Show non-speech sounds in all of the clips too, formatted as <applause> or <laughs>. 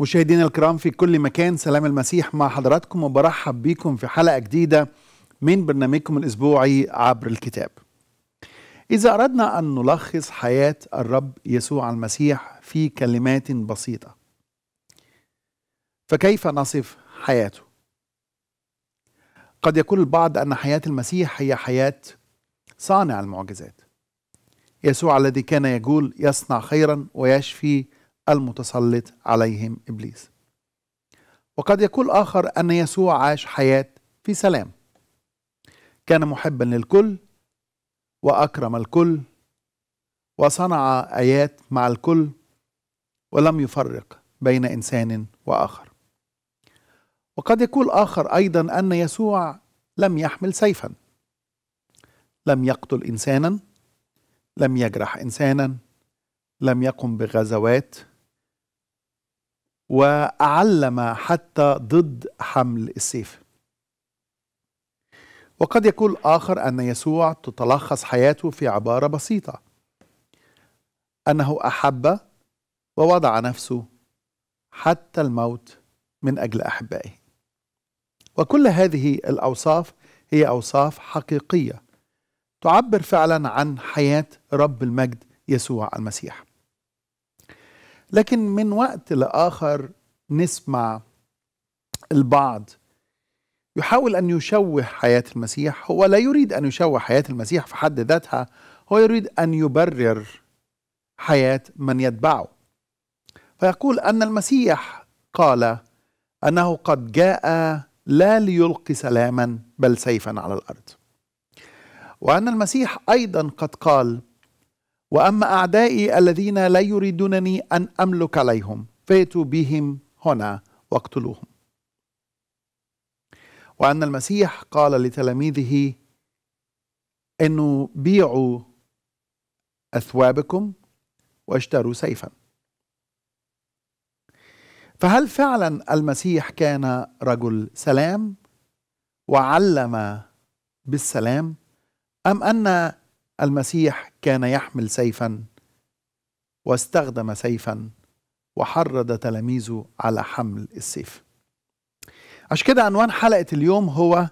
مشاهدينا الكرام في كل مكان سلام المسيح مع حضراتكم وبرحب بيكم في حلقة جديدة من برنامجكم الأسبوعي عبر الكتاب إذا أردنا أن نلخص حياة الرب يسوع المسيح في كلمات بسيطة فكيف نصف حياته؟ قد يقول البعض أن حياة المسيح هي حياة صانع المعجزات يسوع الذي كان يقول يصنع خيرا ويشفي المتسلط عليهم ابليس وقد يقول اخر ان يسوع عاش حياه في سلام كان محبا للكل واكرم الكل وصنع ايات مع الكل ولم يفرق بين انسان واخر وقد يقول اخر ايضا ان يسوع لم يحمل سيفا لم يقتل انسانا لم يجرح انسانا لم يقم بغزوات وأعلم حتى ضد حمل السيف وقد يقول آخر أن يسوع تتلخص حياته في عبارة بسيطة أنه أحب ووضع نفسه حتى الموت من أجل أحبائه وكل هذه الأوصاف هي أوصاف حقيقية تعبر فعلا عن حياة رب المجد يسوع المسيح لكن من وقت لاخر نسمع البعض يحاول ان يشوه حياه المسيح هو لا يريد ان يشوه حياه المسيح في حد ذاتها هو يريد ان يبرر حياه من يتبعه فيقول ان المسيح قال انه قد جاء لا ليلقي سلاما بل سيفا على الارض وان المسيح ايضا قد قال واما اعدائي الذين لا يريدونني ان املك عليهم فاتوا بهم هنا واقتلوهم وان المسيح قال لتلاميذه انه بيعوا اثوابكم واشتروا سيفا فهل فعلا المسيح كان رجل سلام وعلم بالسلام ام ان المسيح كان يحمل سيفا واستخدم سيفا وحرض تلاميذه على حمل السيف عشان كده عنوان حلقة اليوم هو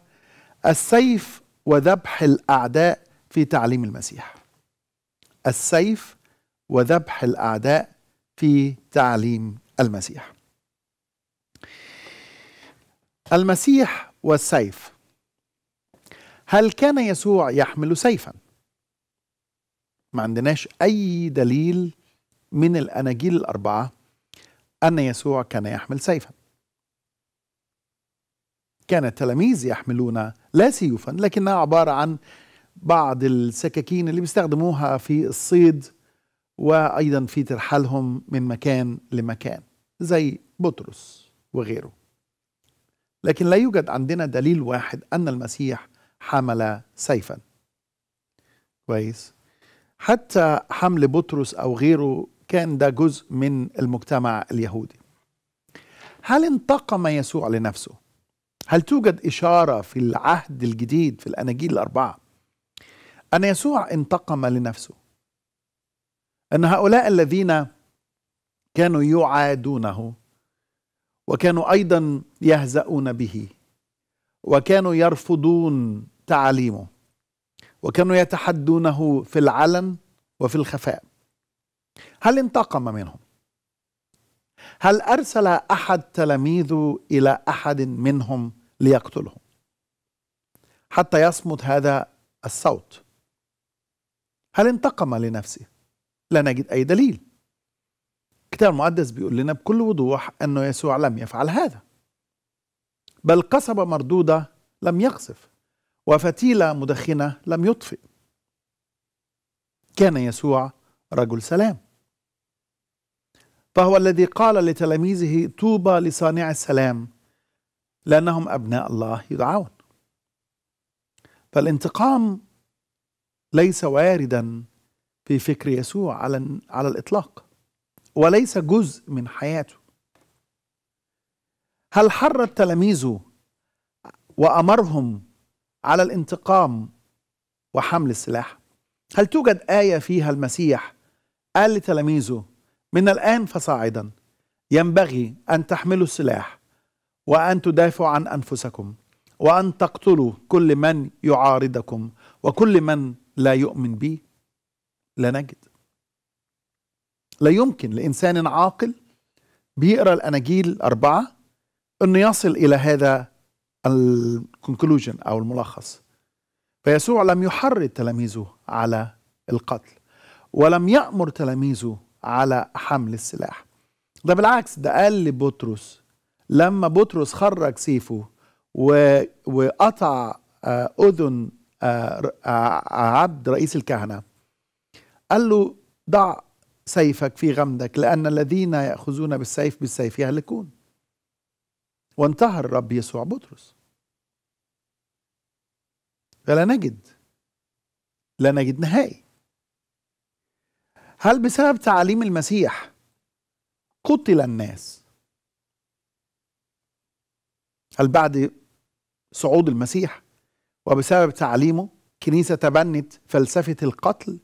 السيف وذبح الأعداء في تعليم المسيح السيف وذبح الأعداء في تعليم المسيح المسيح والسيف هل كان يسوع يحمل سيفاً؟ ما عندناش أي دليل من الأناجيل الأربعة أن يسوع كان يحمل سيفا كان التلاميذ يحملون لا سيوفا لكنها عبارة عن بعض السكاكين اللي بيستخدموها في الصيد وأيضا في ترحالهم من مكان لمكان زي بطرس وغيره لكن لا يوجد عندنا دليل واحد أن المسيح حمل سيفا كويس حتى حمل بطرس أو غيره كان ده جزء من المجتمع اليهودي هل انتقم يسوع لنفسه؟ هل توجد إشارة في العهد الجديد في الأناجيل الأربعة أن يسوع انتقم لنفسه أن هؤلاء الذين كانوا يعادونه وكانوا أيضا يهزؤون به وكانوا يرفضون تعاليمه وكانوا يتحدونه في العلن وفي الخفاء هل انتقم منهم هل ارسل احد تلاميذه الى احد منهم ليقتله حتى يصمت هذا الصوت هل انتقم لنفسه لا نجد اي دليل الكتاب المقدس بيقول لنا بكل وضوح انه يسوع لم يفعل هذا بل قصب مردوده لم يقصف وفتيلة مدخنة لم يطفئ كان يسوع رجل سلام فهو الذي قال لتلاميذه طوبى لصانع السلام لأنهم أبناء الله يدعون فالانتقام ليس واردا في فكر يسوع على على الإطلاق وليس جزء من حياته هل حرر تلاميذه وأمرهم على الانتقام وحمل السلاح هل توجد آية فيها المسيح قال لتلاميذه من الآن فصاعدا ينبغي أن تحملوا السلاح وأن تدافعوا عن أنفسكم وأن تقتلوا كل من يعارضكم وكل من لا يؤمن بي لا نجد لا يمكن لإنسان عاقل بيقرأ الأناجيل أربعة أن يصل إلى هذا الكونكلوجن أو الملخص فيسوع لم يحرض تلاميذه على القتل ولم يأمر تلاميذه على حمل السلاح ده بالعكس ده قال لبطرس لما بطرس خرج سيفه و... وقطع آه، أذن آه، آه، عبد رئيس الكهنة قال له ضع سيفك في غمدك لأن الذين يأخذون بالسيف بالسيف يهلكون وانتهى الرب يسوع بطرس فلا نجد لا نجد نهائي هل بسبب تعاليم المسيح قتل الناس هل بعد صعود المسيح وبسبب تعليمه كنيسة تبنت فلسفة القتل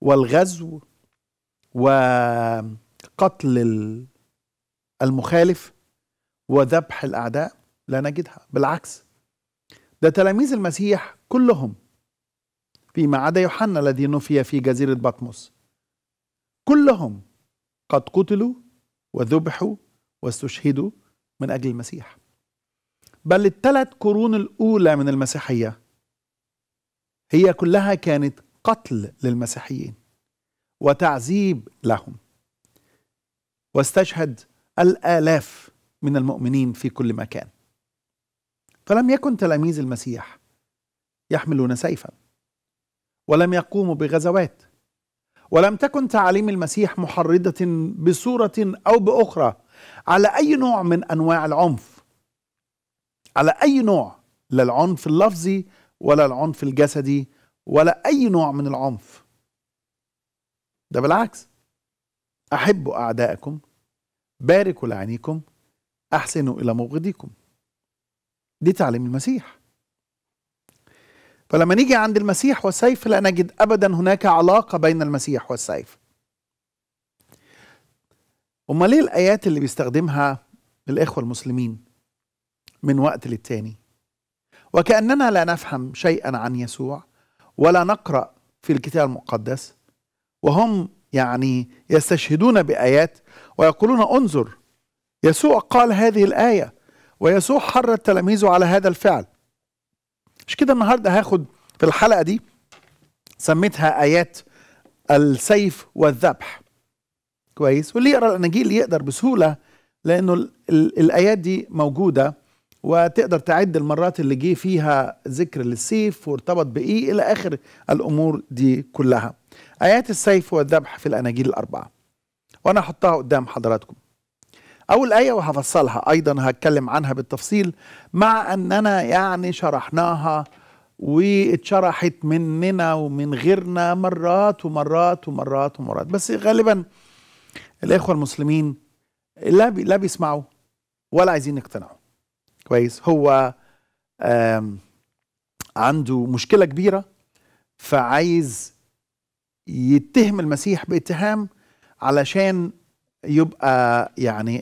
والغزو وقتل المخالف وذبح الأعداء لا نجدها بالعكس ده تلاميذ المسيح كلهم فيما عدا يوحنا الذي نفي في جزيرة بطمس كلهم قد قتلوا وذبحوا واستشهدوا من أجل المسيح بل الثلاث قرون الأولى من المسيحية هي كلها كانت قتل للمسيحيين وتعذيب لهم واستشهد الآلاف من المؤمنين في كل مكان فلم يكن تلاميذ المسيح يحملون سيفا ولم يقوموا بغزوات ولم تكن تعاليم المسيح محرضة بصورة أو بأخرى على أي نوع من أنواع العنف على أي نوع لا العنف اللفظي ولا العنف الجسدي ولا أي نوع من العنف ده بالعكس أحبوا أعدائكم باركوا لعينيكم أحسنوا إلى مبغضيكم دي تعليم المسيح فلما نيجي عند المسيح والسيف لا نجد أبدا هناك علاقة بين المسيح والسيف أمال ليه الآيات اللي بيستخدمها الإخوة المسلمين من وقت للتاني وكأننا لا نفهم شيئا عن يسوع ولا نقرأ في الكتاب المقدس وهم يعني يستشهدون بآيات ويقولون انظر يسوع قال هذه الآية ويسوع حرر تلاميذه على هذا الفعل مش كده النهارده هاخد في الحلقه دي سميتها ايات السيف والذبح كويس واللي يقرا الاناجيل يقدر بسهوله لانه الـ الـ الايات دي موجوده وتقدر تعد المرات اللي جه فيها ذكر للسيف وارتبط بايه الى اخر الامور دي كلها ايات السيف والذبح في الاناجيل الاربعه وانا هحطها قدام حضراتكم أول آية وهفصلها أيضا هتكلم عنها بالتفصيل مع أننا يعني شرحناها واتشرحت مننا ومن غيرنا مرات ومرات ومرات ومرات بس غالبا الإخوة المسلمين لا بي لا بيسمعوا ولا عايزين يقتنعوا كويس هو عنده مشكلة كبيرة فعايز يتهم المسيح باتهام علشان يبقى يعني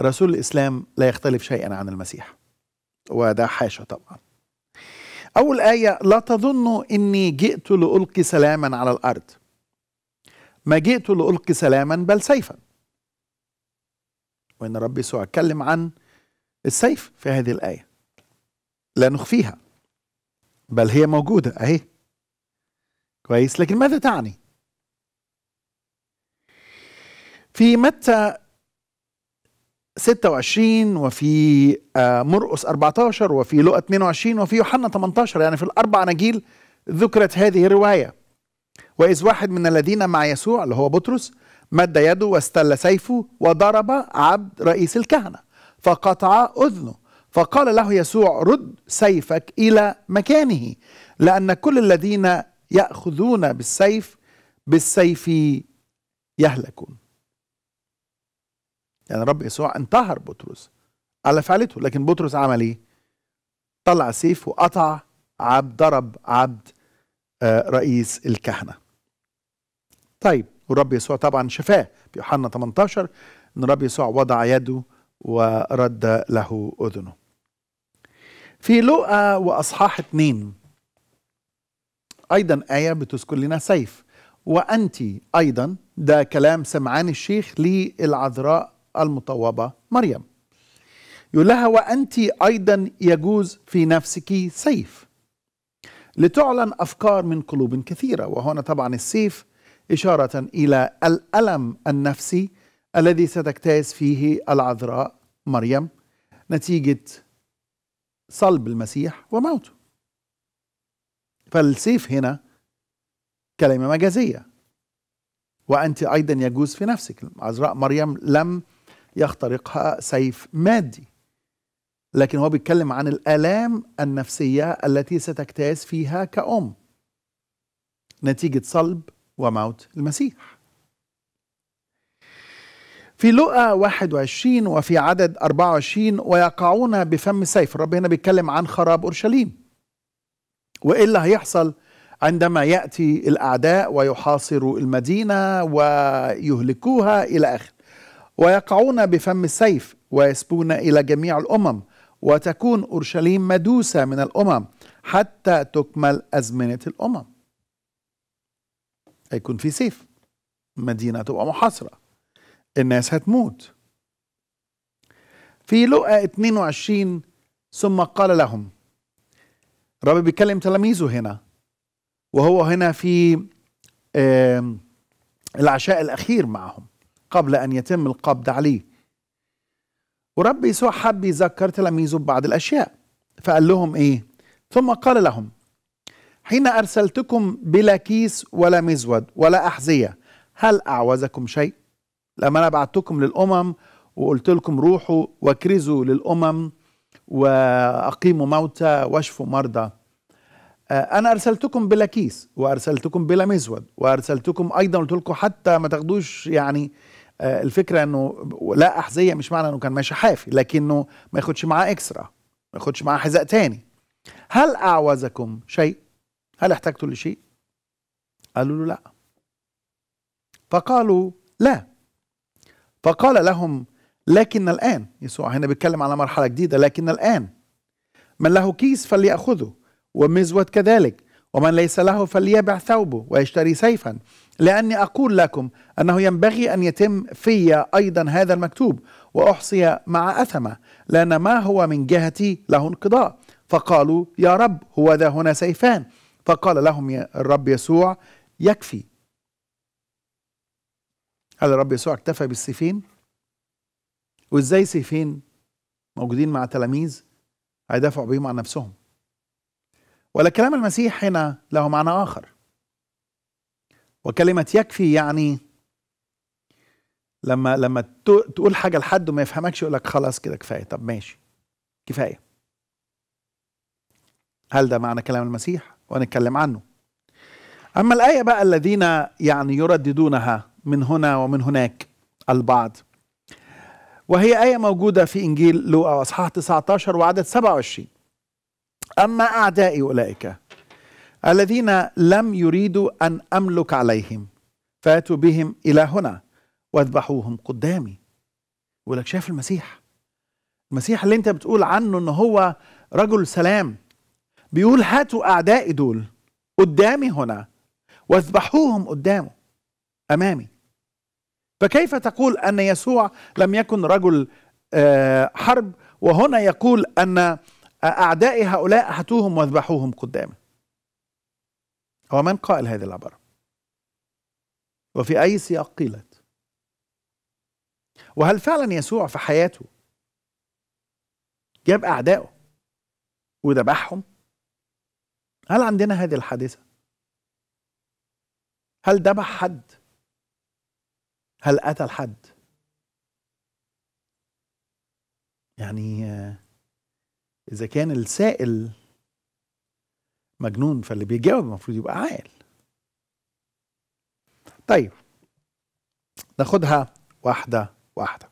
رسول الإسلام لا يختلف شيئا عن المسيح وده حاشا طبعا أول آية لا تظنوا إني جئت لألقي سلاما على الأرض ما جئت لألقي سلاما بل سيفا وإن رب يسوع اتكلم عن السيف في هذه الآية لا نخفيها بل هي موجودة أهي كويس لكن ماذا تعني في متى 26 وفي آه، مرقس 14 وفي لقى 22 وفي يوحنا 18 يعني في الأربع أناجيل ذكرت هذه الرواية وإذ واحد من الذين مع يسوع اللي هو بطرس مد يده واستل سيفه وضرب عبد رئيس الكهنة فقطع أذنه فقال له يسوع رد سيفك إلى مكانه لأن كل الذين يأخذون بالسيف بالسيف يهلكون يعني الرب يسوع انتهر بطرس على فعلته لكن بطرس عمل ايه طلع سيف وقطع عبد ضرب عبد آه، رئيس الكهنة طيب والرب يسوع طبعا شفاه في يوحنا 18 ان الرب يسوع وضع يده ورد له أذنه في لقى وأصحاح اتنين أيضا آية بتذكر لنا سيف وأنت أيضا ده كلام سمعان الشيخ للعذراء المطوبة مريم يقول لها وأنت أيضا يجوز في نفسك سيف لتعلن أفكار من قلوب كثيرة وهنا طبعا السيف إشارة إلى الألم النفسي الذي ستجتاز فيه العذراء مريم نتيجة صلب المسيح وموته فالسيف هنا كلمة مجازية وأنت أيضا يجوز في نفسك عذراء مريم لم يخترقها سيف مادي لكن هو بيتكلم عن الآلام النفسية التي ستجتاز فيها كأم نتيجة صلب وموت المسيح في لقى 21 وفي عدد 24 ويقعون بفم السيف الرب هنا بيتكلم عن خراب أورشليم وإيه اللي هيحصل عندما يأتي الأعداء ويحاصروا المدينة ويهلكوها إلى اخره ويقعون بفم السيف ويسبون إلى جميع الأمم وتكون أورشليم مدوسة من الأمم حتى تكمل أزمنة الأمم هيكون في سيف مدينة تبقى محاصرة الناس هتموت في لقا 22 ثم قال لهم الرب بيكلم تلاميذه هنا وهو هنا في العشاء الأخير معهم قبل أن يتم القبض عليه ورب يسوع حب يذكر تلاميذه ببعض الأشياء فقال لهم إيه ثم قال لهم حين أرسلتكم بلا كيس ولا مزود ولا أحذية هل أعوزكم شيء؟ لما أنا بعتكم للأمم وقلت لكم روحوا وكرزوا للأمم وأقيموا موتى واشفوا مرضى آه، أنا أرسلتكم بلا كيس وأرسلتكم بلا مزود وأرسلتكم أيضا قلت لكم حتى ما تاخدوش يعني آه، الفكره انه لا احذيه مش معنى انه كان ماشي حافي لكنه ما ياخدش معاه اكسترا ما ياخدش معاه حذاء تاني هل اعوزكم شيء هل احتجتوا لشيء قالوا له لا فقالوا لا فقال لهم لكن الان يسوع هنا بيتكلم على مرحله جديده لكن الان من له كيس فليأخذه ومزود كذلك ومن ليس له فليبع ثوبه ويشتري سيفا لأني أقول لكم أنه ينبغي أن يتم في أيضا هذا المكتوب وأحصي مع أثمة لأن ما هو من جهتي له انقضاء فقالوا يا رب هو ذا هنا سيفان فقال لهم الرب يسوع يكفي هل الرب يسوع اكتفى بالسيفين وازاي سيفين موجودين مع تلاميذ هيدافعوا بهم عن نفسهم ولا كلام المسيح هنا له معنى آخر وكلمة يكفي يعني لما لما تقول حاجة لحد وما يفهمكش يقول لك خلاص كده كفاية طب ماشي كفاية هل ده معنى كلام المسيح ونتكلم عنه أما الآية بقى الذين يعني يرددونها من هنا ومن هناك البعض وهي آية موجودة في إنجيل لوقا وأصحاح 19 وعدد 27 أما أعدائي أولئك الذين لم يريدوا أن أملك عليهم فأتوا بهم إلى هنا واذبحوهم قدامي يقول لك شايف المسيح المسيح اللي انت بتقول عنه ان هو رجل سلام بيقول هاتوا أعدائي دول قدامي هنا واذبحوهم قدامه أمامي فكيف تقول أن يسوع لم يكن رجل آه، حرب وهنا يقول أن أعدائي هؤلاء هاتوهم واذبحوهم قدامي هو من قائل هذه العبارة وفي أي سياق قيلت وهل فعلا يسوع في حياته جاب أعدائه وذبحهم هل عندنا هذه الحادثة هل ذبح حد هل قتل حد يعني إذا كان السائل مجنون فاللي بيجاوب المفروض يبقى عاقل طيب ناخدها واحدة واحدة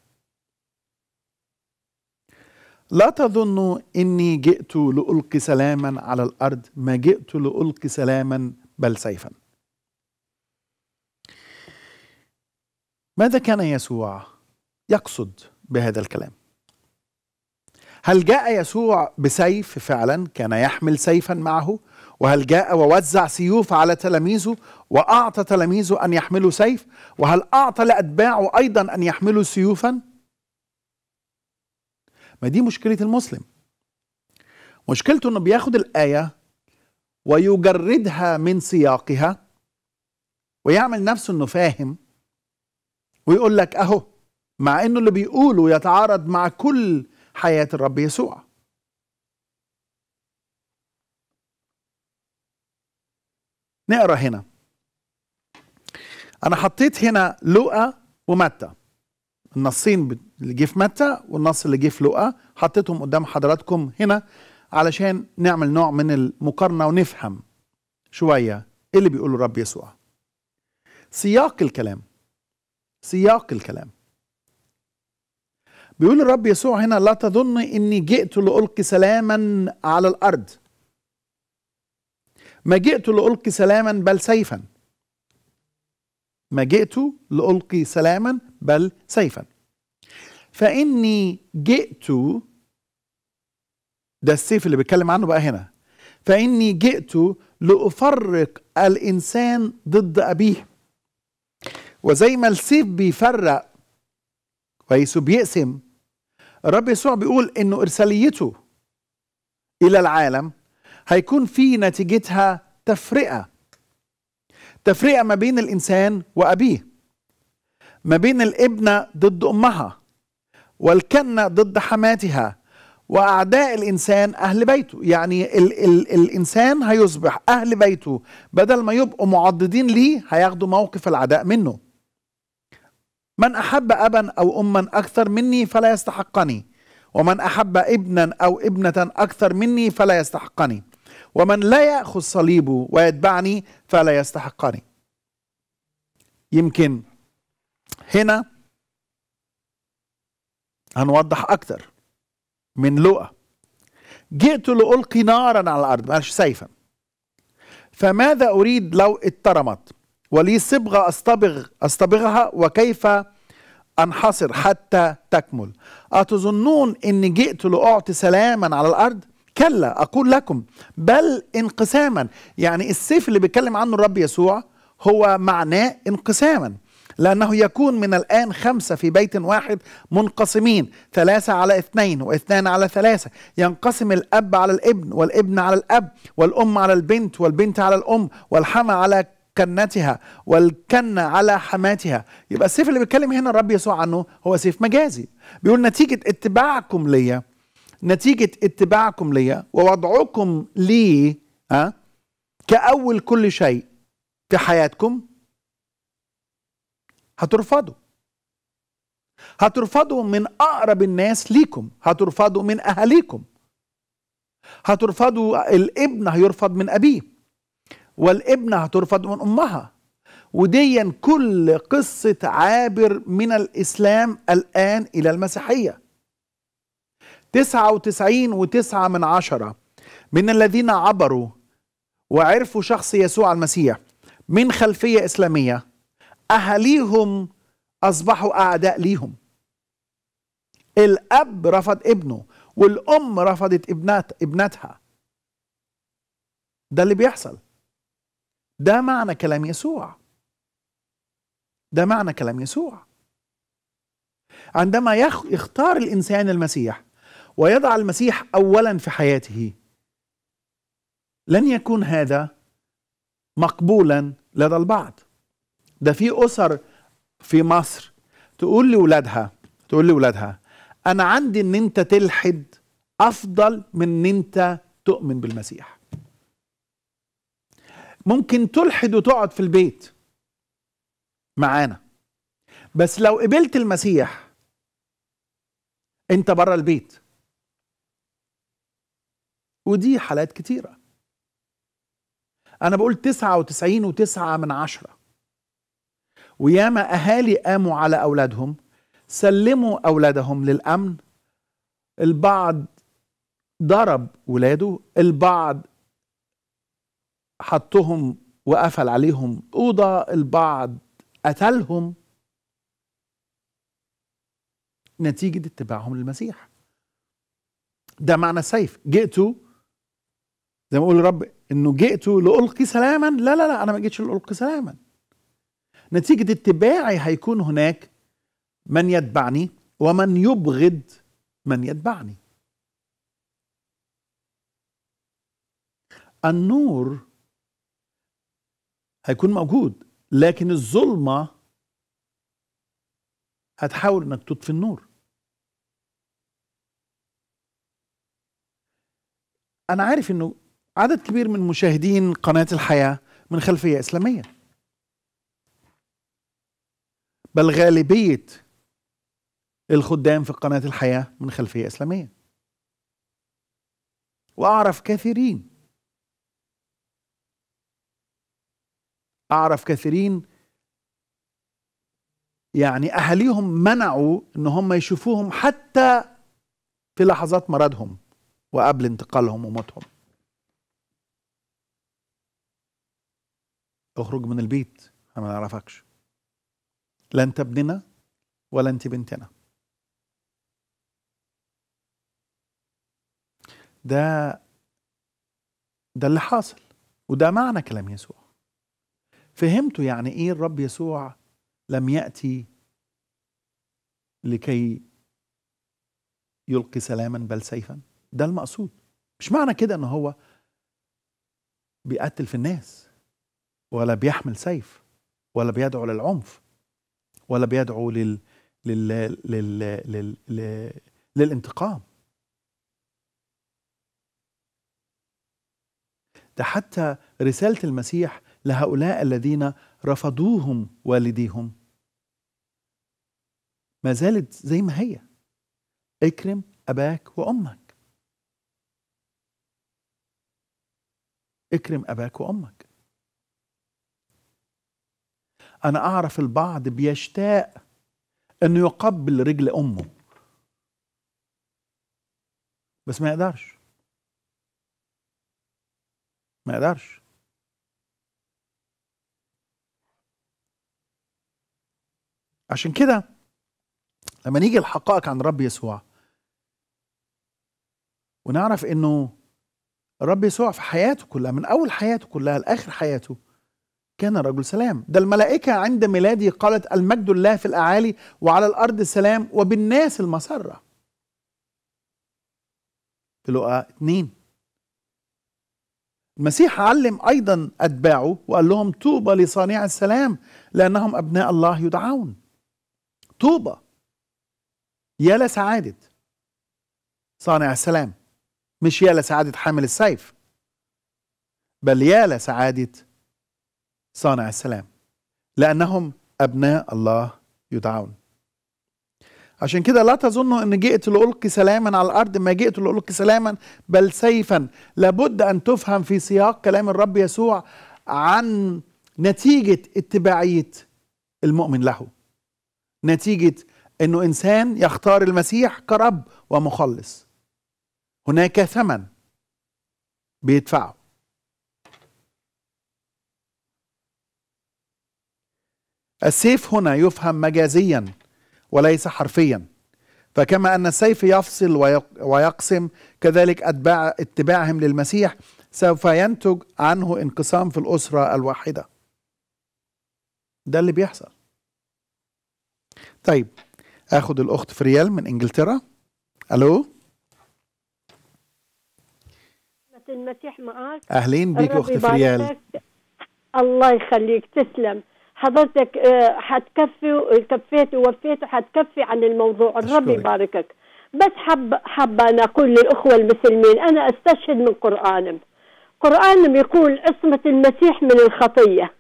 لا تظنوا إني جئت لألقي سلاما على الأرض ما جئت لألقي سلاما بل سيفا ماذا كان يسوع يقصد بهذا الكلام هل جاء يسوع بسيف فعلا كان يحمل سيفا معه وهل جاء ووزع سيوف على تلاميذه واعطى تلاميذه ان يحملوا سيف وهل اعطى لاتباعه ايضا ان يحملوا سيوفا ما دي مشكله المسلم مشكلته انه بياخد الايه ويجردها من سياقها ويعمل نفسه انه فاهم ويقول لك اهو مع انه اللي بيقوله يتعارض مع كل حياة الرب يسوع نقرا هنا انا حطيت هنا لوقا ومتى النصين اللي جه في متى والنص اللي جه في لوقا حطيتهم قدام حضراتكم هنا علشان نعمل نوع من المقارنه ونفهم شويه ايه اللي بيقوله الرب يسوع سياق الكلام سياق الكلام بيقول الرب يسوع هنا لا تظن اني جئت لالقي سلاما على الارض ما جئت لالقي سلاما بل سيفا ما جئت لالقي سلاما بل سيفا فاني جئت ده السيف اللي بيتكلم عنه بقى هنا فاني جئت لافرق الانسان ضد ابيه وزي ما السيف بيفرق كويس وبيقسم الرب يسوع بيقول انه ارساليته الى العالم هيكون في نتيجتها تفرقه تفرقه ما بين الانسان وابيه ما بين الابنه ضد امها والكنه ضد حماتها واعداء الانسان اهل بيته يعني ال ال الانسان هيصبح اهل بيته بدل ما يبقوا معضدين ليه هياخدوا موقف العداء منه من أحب أبا أو أما أكثر مني فلا يستحقني ومن أحب ابنا أو ابنة أكثر مني فلا يستحقني ومن لا يأخذ صليبه ويتبعني فلا يستحقني يمكن هنا هنوضح أكثر من لؤى جئت لألقي نارا على الأرض مش سيفا فماذا أريد لو اترمت ولي صبغة أصطبغ أصطبغها وكيف أنحصر حتى تكمل أتظنون أني جئت لأعطي سلاما على الأرض كلا أقول لكم بل انقساما يعني السيف اللي بيتكلم عنه الرب يسوع هو معناه انقساما لأنه يكون من الآن خمسة في بيت واحد منقسمين ثلاثة على اثنين واثنان على ثلاثة ينقسم الأب على الابن والابن على الأب والأم على البنت والبنت على الأم والحمى على كنتها والكن على حماتها يبقى السيف اللي بيتكلم هنا الرب يسوع عنه هو سيف مجازي بيقول نتيجة اتباعكم ليا نتيجة اتباعكم ليا ووضعكم لي ها كأول كل شيء في حياتكم هترفضوا هترفضوا من أقرب الناس ليكم هترفضوا من أهاليكم هترفضوا الابن هيرفض من أبيه والابنة هترفض من أمها وديا كل قصة عابر من الإسلام الآن إلى المسيحية تسعة وتسعين وتسعة من عشرة من الذين عبروا وعرفوا شخص يسوع المسيح من خلفية إسلامية أهليهم أصبحوا أعداء ليهم الأب رفض ابنه والأم رفضت ابنات ابنتها ده اللي بيحصل ده معنى كلام يسوع ده معنى كلام يسوع عندما يختار الانسان المسيح ويضع المسيح اولا في حياته لن يكون هذا مقبولا لدى البعض ده في اسر في مصر تقول لاولادها تقول لاولادها انا عندي ان انت تلحد افضل من ان انت تؤمن بالمسيح ممكن تلحد وتقعد في البيت معانا بس لو قبلت المسيح انت بره البيت ودي حالات كتيرة أنا بقول تسعة وتسعين وتسعة من عشرة وياما أهالي قاموا على أولادهم سلموا أولادهم للأمن البعض ضرب ولاده البعض حطهم وقفل عليهم أوضة البعض قتلهم نتيجة اتباعهم للمسيح ده معنى السيف جئتوا زي ما يقول الرب انه جئتوا لألقي سلاما لا لا لا انا ما جيتش لألقي سلاما نتيجة اتباعي هيكون هناك من يتبعني ومن يبغض من يتبعني النور هيكون موجود لكن الظلمة هتحاول انك تطفي النور انا عارف انه عدد كبير من مشاهدين قناة الحياة من خلفية اسلامية بل غالبية الخدام في قناة الحياة من خلفية اسلامية واعرف كثيرين اعرف كثيرين يعني اهاليهم منعوا ان هم يشوفوهم حتى في لحظات مرضهم وقبل انتقالهم وموتهم اخرج من البيت انا ما اعرفكش لا انت ابننا ولا انت بنتنا ده ده اللي حاصل وده معنى كلام يسوع فهمتوا يعني ايه الرب يسوع لم ياتي لكي يلقي سلاما بل سيفا ده المقصود مش معنى كده ان هو بيقتل في الناس ولا بيحمل سيف ولا بيدعو للعنف ولا بيدعو لل... لل... لل... لل... لل... للانتقام ده حتى رسالة المسيح لهؤلاء الذين رفضوهم والديهم ما زالت زي ما هي اكرم اباك وامك اكرم اباك وامك انا اعرف البعض بيشتاق انه يقبل رجل امه بس ما يقدرش ما يقدرش عشان كده لما نيجي الحقائق عن رب يسوع ونعرف انه الرب يسوع في حياته كلها من اول حياته كلها لاخر حياته كان رجل سلام ده الملائكة عند ميلادي قالت المجد لله في الأعالي وعلى الأرض سلام وبالناس المسرة في لقاء اتنين المسيح علم أيضا أتباعه وقال لهم توبة لصانع السلام لأنهم أبناء الله يدعون طوبى يا لسعادة صانع السلام مش يا لسعادة حامل السيف بل يا لسعادة صانع السلام لأنهم أبناء الله يدعون عشان كده لا تظنوا أن جئت لألقي سلاما على الأرض ما جئت لألقي سلاما بل سيفا لابد أن تفهم في سياق كلام الرب يسوع عن نتيجة اتباعية المؤمن له نتيجه انه انسان يختار المسيح كرب ومخلص هناك ثمن بيدفعه السيف هنا يفهم مجازيا وليس حرفيا فكما ان السيف يفصل ويقسم كذلك اتباع اتباعهم للمسيح سوف ينتج عنه انقسام في الاسره الواحده ده اللي بيحصل طيب اخد الاخت فريال من انجلترا الو المسيح معاك اهلين بيك اخت فريال الله يخليك تسلم حضرتك آه، حتكفي كفيت ووفيت وحتكفي عن الموضوع الرب يباركك بس حب حابة أنا أقول للأخوة المسلمين أنا أستشهد من قرآنهم قرآنهم يقول عصمة المسيح من الخطية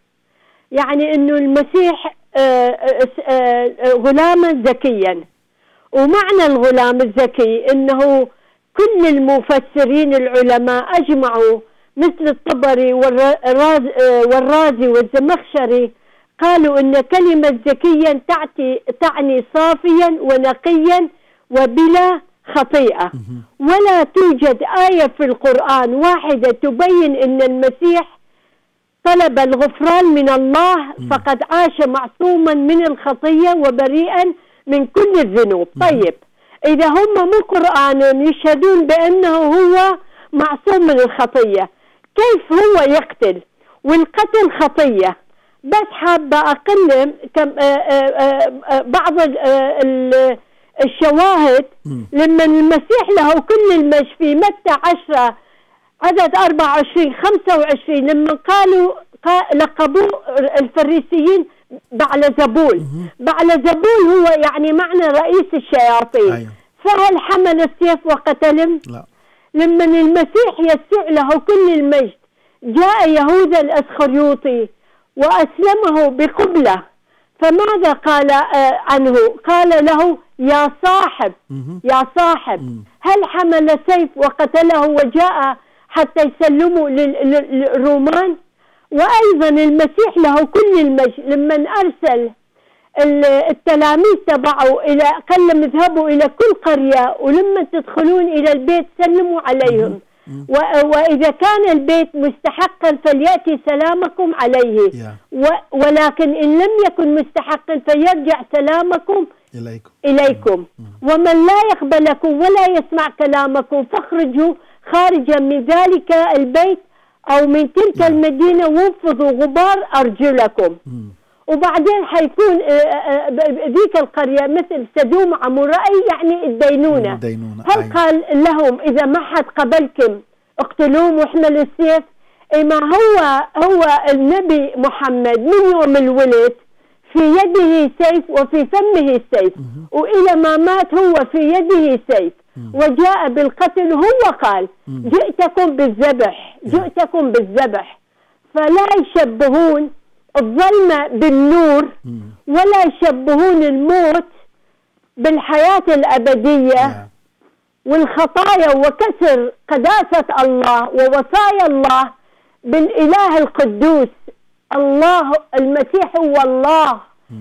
يعني أنه المسيح آه، آه، آه، غلاما ذكيا ومعنى الغلام الذكي انه كل المفسرين العلماء اجمعوا مثل الطبري والرازي والزمخشري قالوا ان كلمه ذكيا تعتي تعني صافيا ونقيا وبلا خطيئه ولا توجد ايه في القران واحده تبين ان المسيح طلب الغفران من الله فقد عاش معصوما من الخطية وبريئا من كل الذنوب طيب إذا هم مو قرآن يشهدون بأنه هو معصوم من الخطية كيف هو يقتل والقتل خطية بس حابة أقلم كم آه، آه، آه، بعض الشواهد لما المسيح له كل المجد في متى عشرة عدد 24 25 لما قالوا لقبوه الفريسيين بعلزبول بعلزبول هو يعني معنى رئيس الشياطين أيوه. فهل حمل السيف وقتلهم؟ لا لما المسيح يسوع له كل المجد جاء يهوذا الاسخريوطي واسلمه بقبله فماذا قال آه، عنه؟ قال له يا صاحب يا صاحب هل حمل سيف وقتله وجاء حتى يسلموا للرومان وايضا المسيح له كل المجد لما ارسل التلاميذ تبعه الى قال لهم اذهبوا الى كل قريه ولما تدخلون الى البيت سلموا عليهم واذا كان البيت مستحقا فلياتي سلامكم عليه ولكن ان لم يكن مستحقا فيرجع سلامكم اليكم اليكم ومن لا يقبلكم ولا يسمع كلامكم فاخرجوا خارجا من ذلك البيت أو من تلك نعم. المدينة وانفضوا غبار أرجلكم وبعدين حيكون آه، آه، آه، ذيك القرية مثل سدوم عمورائي يعني الدينونة هل أيوة. قال لهم إذا ما حد قبلكم اقتلوهم واحملوا السيف ما هو هو النبي محمد من يوم الولد في يده سيف وفي فمه سيف وإلى ما مات هو في يده سيف وجاء بالقتل هو قال جئتكم بالذبح جئتكم بالذبح فلا يشبهون الظلمة بالنور ولا يشبهون الموت بالحياة الأبدية نعم. والخطايا وكسر قداسة الله ووصايا الله بالإله القدوس الله المسيح هو الله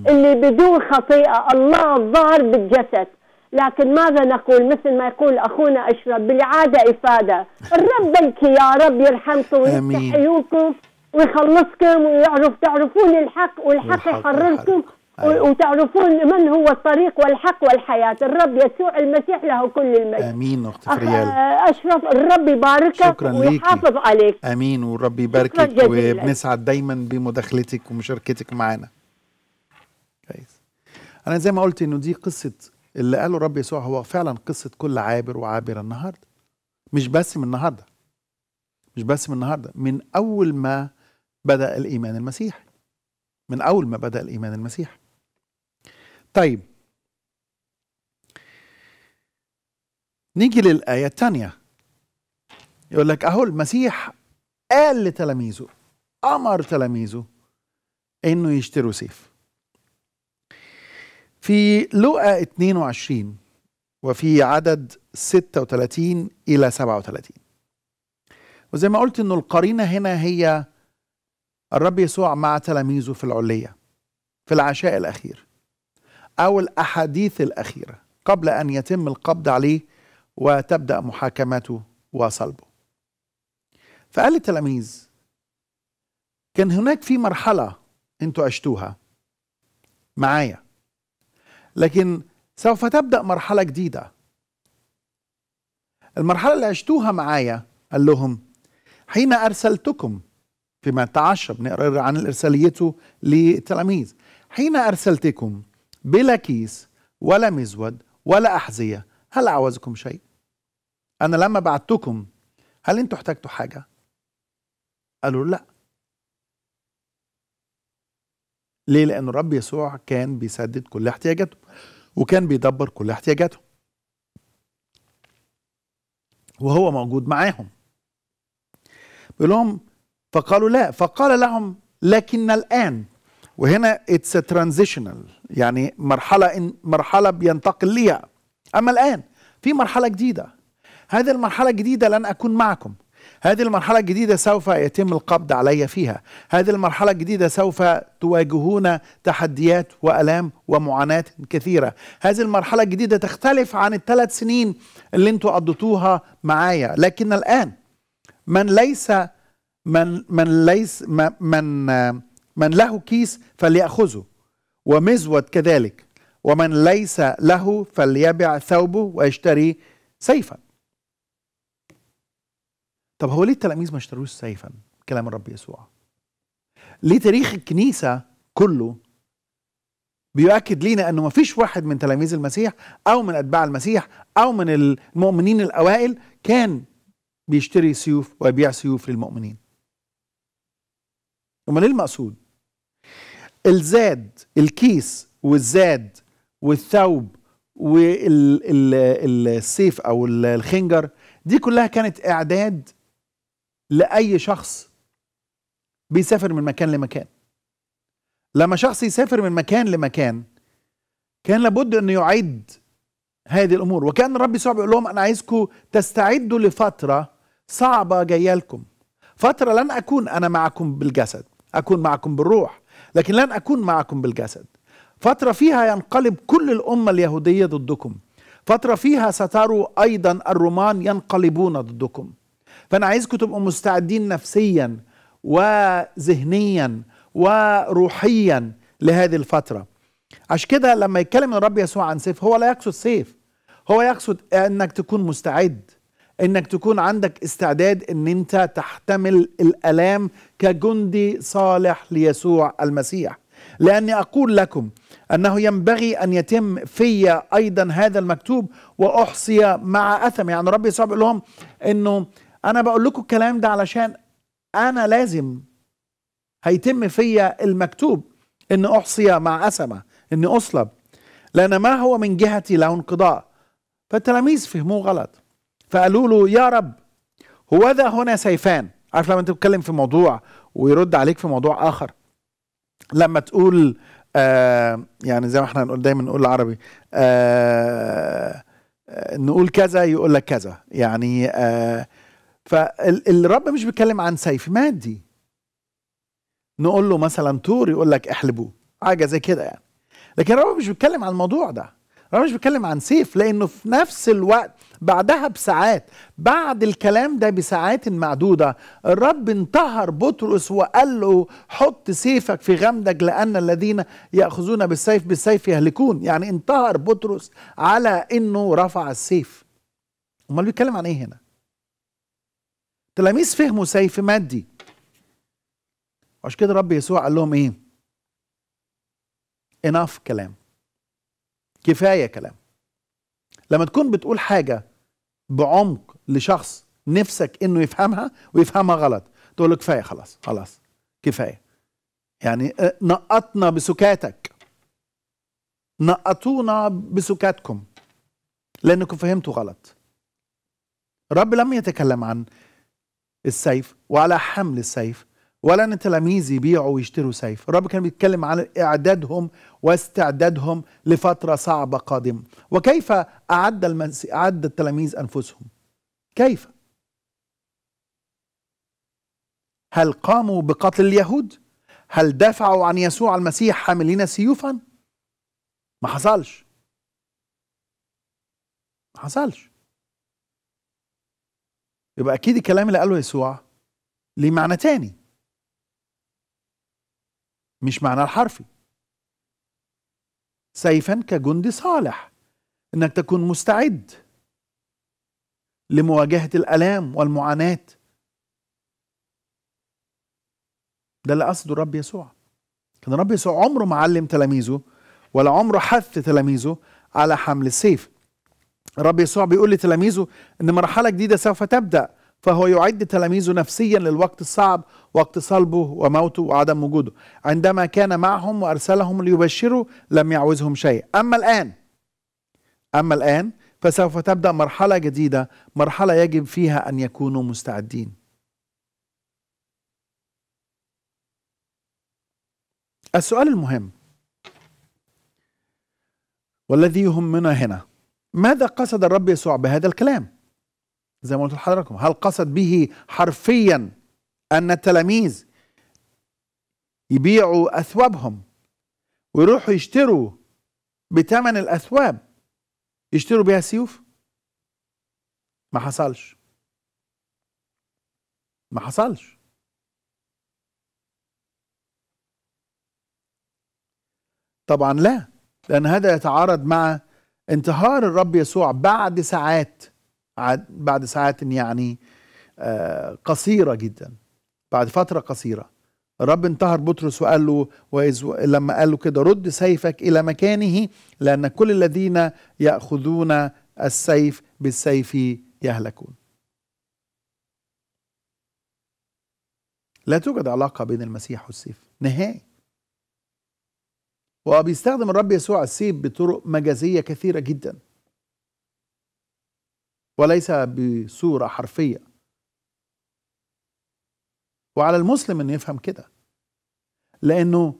اللي بدون خطيئة الله ظهر بالجسد لكن ماذا نقول مثل ما يقول أخونا أشرف بالعادة إفادة الرب ربك يا رب يرحمكم ويفتح عيونكم ويخلصكم ويعرف تعرفون الحق والحق يحرركم أيوة. وتعرفون من هو الطريق والحق والحياة الرب يسوع المسيح له كل المجد أمين أخت فريال أشرف الرب يباركك شكرا ويحافظ ليكي. عليك أمين والرب يباركك وبنسعد دايما بمداخلتك ومشاركتك معنا كويس أنا زي ما قلت إنه دي قصة اللي قاله الرب يسوع هو فعلا قصة كل عابر وعابرة النهاردة مش بس من النهاردة مش بس من النهاردة من أول ما بدأ الإيمان المسيحي من أول ما بدأ الإيمان المسيحي طيب نيجي للآية الثانية يقول لك أهو المسيح قال لتلاميذه أمر تلاميذه إنه يشتروا سيف في لقا 22 وفي عدد 36 إلى 37 وزي ما قلت إنه القرينة هنا هي الرب يسوع مع تلاميذه في العلية في العشاء الأخير أو الأحاديث الأخيرة قبل أن يتم القبض عليه وتبدأ محاكمته وصلبه فقال التلاميذ كان هناك في مرحلة انتوا عشتوها معايا لكن سوف تبدأ مرحلة جديدة المرحلة اللي عشتوها معايا قال لهم حين أرسلتكم في متى عشر بنقرا عن ارساليته للتلاميذ حين ارسلتكم بلا كيس ولا مزود ولا أحذية هل عاوزكم شيء؟ أنا لما بعتكم هل أنتوا احتجتوا حاجة؟ قالوا لا ليه؟ لأن الرب يسوع كان بيسدد كل احتياجاتهم وكان بيدبر كل احتياجاتهم وهو موجود معاهم بيقول لهم فقالوا لا فقال لهم لكن الآن وهنا اتس ترانزيشنال يعني مرحله إن مرحله بينتقل ليها اما الان في مرحله جديده هذه المرحله الجديده لن اكون معكم هذه المرحلة الجديدة سوف يتم القبض علي فيها هذه المرحلة الجديدة سوف تواجهون تحديات وألام ومعاناة كثيرة هذه المرحلة الجديدة تختلف عن الثلاث سنين اللي انتم قضيتوها معايا لكن الآن من ليس من من ليس من, من من له كيس فليأخذه ومزود كذلك ومن ليس له فليبع ثوبه ويشتري سيفا طب هو ليه التلاميذ ما اشتروش سيفا كلام الرب يسوع ليه تاريخ الكنيسة كله بيؤكد لينا انه ما فيش واحد من تلاميذ المسيح او من اتباع المسيح او من المؤمنين الاوائل كان بيشتري سيوف ويبيع سيوف للمؤمنين امال ايه المقصود الزاد الكيس والزاد والثوب والسيف او الخنجر دي كلها كانت اعداد لاي شخص بيسافر من مكان لمكان لما شخص يسافر من مكان لمكان كان لابد انه يعد هذه الامور وكان الرب يسوع بيقول لهم انا عايزكم تستعدوا لفتره صعبه جايه لكم فتره لن اكون انا معكم بالجسد أكون معكم بالروح لكن لن أكون معكم بالجسد فترة فيها ينقلب كل الأمة اليهودية ضدكم فترة فيها ستروا أيضا الرومان ينقلبون ضدكم فأنا عايزكم تبقوا مستعدين نفسيا وذهنيا وروحيا لهذه الفترة عشان كده لما يتكلم الرب يسوع عن سيف هو لا يقصد سيف هو يقصد أنك تكون مستعد انك تكون عندك استعداد ان انت تحتمل الالام كجندي صالح ليسوع المسيح لاني اقول لكم انه ينبغي ان يتم في ايضا هذا المكتوب واحصي مع اثم يعني ربي يسوع بيقول لهم انه انا بقول لكم الكلام ده علشان انا لازم هيتم فيا المكتوب ان احصي مع اثمه ان اصلب لان ما هو من جهتي له انقضاء فالتلاميذ فهموه غلط فقالوا له يا رب هوذا هنا سيفان عارف لما انت بتتكلم في موضوع ويرد عليك في موضوع اخر لما تقول آه يعني زي ما احنا نقول دايما نقول العربي آه،, آه نقول كذا يقول لك كذا يعني آه فالرب مش بيتكلم عن سيف مادي نقول له مثلا تور يقول لك احلبوه حاجه زي كده يعني لكن الرب مش بيتكلم عن الموضوع ده الرب مش بيتكلم عن سيف لانه في نفس الوقت بعدها بساعات بعد الكلام ده بساعات معدودة الرب انتهر بطرس وقال له حط سيفك في غمدك لأن الذين يأخذون بالسيف بالسيف يهلكون يعني انتهر بطرس على أنه رفع السيف أمال بيتكلم عن إيه هنا تلاميذ فهموا سيف مادي عشان كده رب يسوع قال لهم إيه enough كلام كفاية كلام لما تكون بتقول حاجة بعمق لشخص نفسك انه يفهمها ويفهمها غلط تقول له كفايه خلاص خلاص كفايه يعني آه، نقطنا بسكاتك نقطونا بسكاتكم لانكم فهمتوا غلط الرب لم يتكلم عن السيف وعلى حمل السيف ولا ان تلاميذي يبيعوا ويشتروا سيف الرب كان بيتكلم عن اعدادهم واستعدادهم لفتره صعبه قادمه وكيف اعد المنس... اعد التلاميذ انفسهم كيف هل قاموا بقتل اليهود هل دافعوا عن يسوع المسيح حاملين سيوفا ما حصلش ما حصلش يبقى اكيد الكلام اللي قاله يسوع ليه معنى تاني مش معناه الحرفي سيفا كجند صالح انك تكون مستعد لمواجهه الالام والمعاناه ده اللي قصده الرب يسوع كان الرب يسوع عمره ما علم تلاميذه ولا عمره حث تلاميذه على حمل السيف الرب يسوع بيقول لتلاميذه ان مرحله جديده سوف تبدا فهو يعد تلاميذه نفسيا للوقت الصعب وقت صلبه وموته وعدم وجوده عندما كان معهم وأرسلهم ليبشروا لم يعوزهم شيء أما الآن أما الآن فسوف تبدأ مرحلة جديدة مرحلة يجب فيها أن يكونوا مستعدين السؤال المهم والذي يهمنا هنا ماذا قصد الرب يسوع بهذا الكلام؟ زي ما قلت لحضراتكم هل قصد به حرفيا أن التلاميذ يبيعوا أثوابهم ويروحوا يشتروا بثمن الأثواب يشتروا بيها سيوف ما حصلش ما حصلش طبعا لا لأن هذا يتعارض مع انتهار الرب يسوع بعد ساعات بعد ساعات يعني آه، قصيرة جدا بعد فترة قصيرة الرب انتهر بطرس وقال له وإذ لما قال له كده رد سيفك إلى مكانه لأن كل الذين يأخذون السيف بالسيف يهلكون لا توجد علاقة بين المسيح والسيف نهائي وبيستخدم الرب يسوع السيف بطرق مجازية كثيرة جدا وليس بصورة حرفية وعلى المسلم انه يفهم كده لانه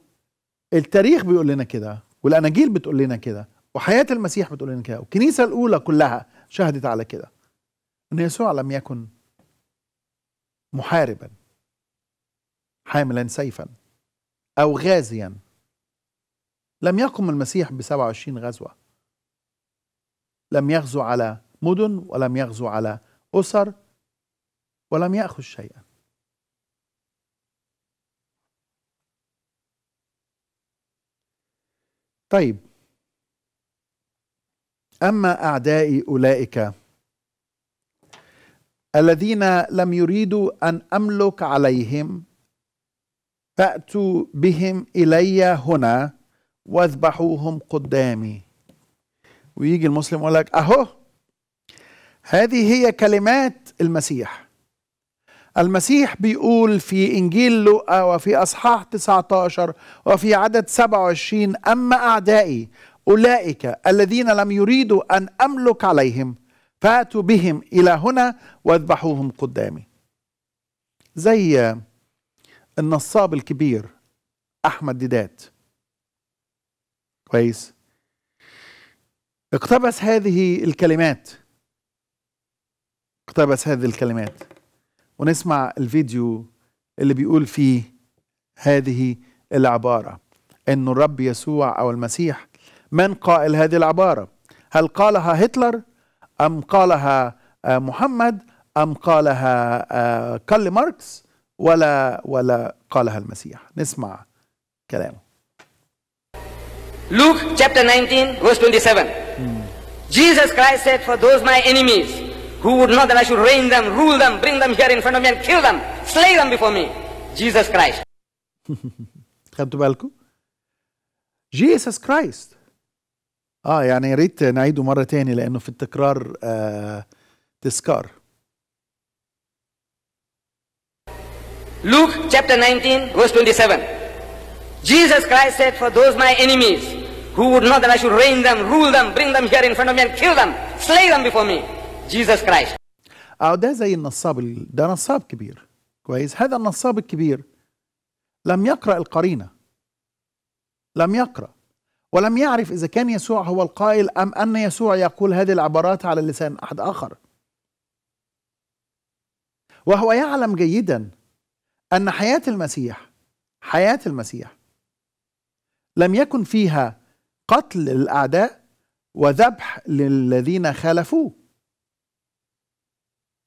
التاريخ بيقول لنا كده والاناجيل بتقول لنا كده وحياة المسيح بتقول لنا كده والكنيسة الاولى كلها شهدت على كده ان يسوع لم يكن محاربا حاملا سيفا او غازيا لم يقم المسيح ب 27 غزوه لم يغزو على مدن ولم يغزو على أسر ولم يأخذ شيئا طيب أما أعدائي أولئك الذين لم يريدوا أن أملك عليهم فأتوا بهم إلي هنا واذبحوهم قدامي ويجي المسلم يقول لك أهو هذه هي كلمات المسيح المسيح بيقول في إنجيل لوقا وفي أصحاح 19 وفي عدد 27 أما أعدائي أولئك الذين لم يريدوا أن أملك عليهم فاتوا بهم إلى هنا واذبحوهم قدامي زي النصاب الكبير أحمد ديدات كويس اقتبس هذه الكلمات اقتبس هذه الكلمات ونسمع الفيديو اللي بيقول فيه هذه العبارة أن الرب يسوع أو المسيح من قائل هذه العبارة هل قالها هتلر أم قالها آه، محمد أم قالها آه، كارل ماركس ولا ولا قالها المسيح نسمع كلامه Luke chapter 19 verse 27 mm. Jesus Christ said for those my enemies Who would know that I should reign them, rule them, bring them here in front of me and kill them, slay them before me? Jesus Christ. خدتوا <laughs> بالكم؟ Jesus Christ. اه يعني ريت نعيده مرة تاني لانه في التكرار آه تذكار Luke chapter 19 verse 27 Jesus Christ said for those my enemies who would know that I should reign them, rule them, bring them here in front of me and kill them, slay them before me. جيزس كرايست اه ده زي النصاب ده نصاب كبير كويس هذا النصاب الكبير لم يقرأ القرينة لم يقرأ ولم يعرف إذا كان يسوع هو القائل أم أن يسوع يقول هذه العبارات على لسان أحد آخر وهو يعلم جيدا أن حياة المسيح حياة المسيح لم يكن فيها قتل للأعداء وذبح للذين خالفوه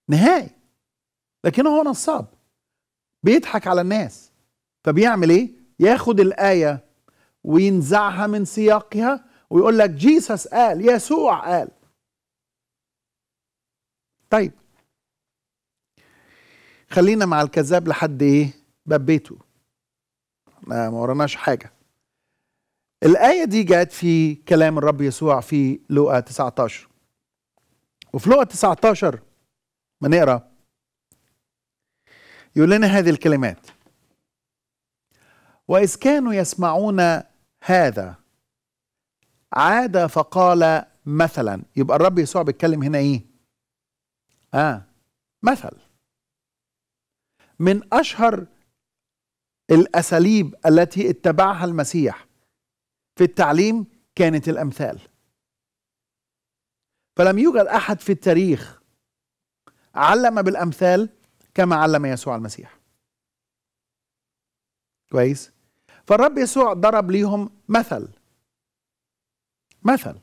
نهائي لكنه هو نصاب بيضحك على الناس فبيعمل ايه ياخد الايه وينزعها من سياقها ويقول لك جيسس قال يسوع قال طيب خلينا مع الكذاب لحد ايه باب بيته ما وراناش حاجه الآية دي جاءت في كلام الرب يسوع في لوقا 19 وفي لوقا 19 ما نقرا يقول لنا هذه الكلمات واذ كانوا يسمعون هذا عاد فقال مثلا يبقى الرب يسوع بيتكلم هنا ايه اه مثل من اشهر الاساليب التي اتبعها المسيح في التعليم كانت الامثال فلم يوجد احد في التاريخ علم بالامثال كما علم يسوع المسيح كويس فالرب يسوع ضرب ليهم مثل مثل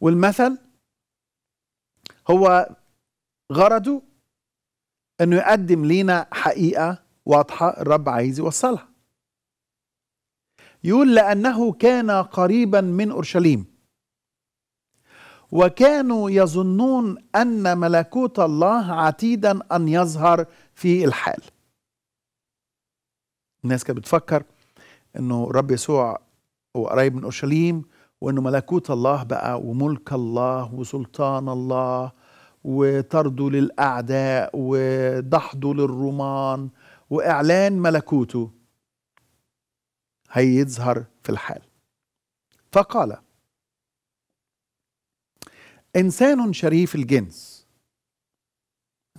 والمثل هو غرضه انه يقدم لينا حقيقه واضحه الرب عايز يوصلها يقول لانه كان قريبا من اورشليم وكانوا يظنون ان ملكوت الله عتيدا ان يظهر في الحال الناس كانت بتفكر انه رب يسوع هو قريب من اورشليم وانه ملكوت الله بقى وملك الله وسلطان الله وطرده للاعداء ودحضه للرومان واعلان ملكوته هيظهر في الحال فقال إنسان شريف الجنس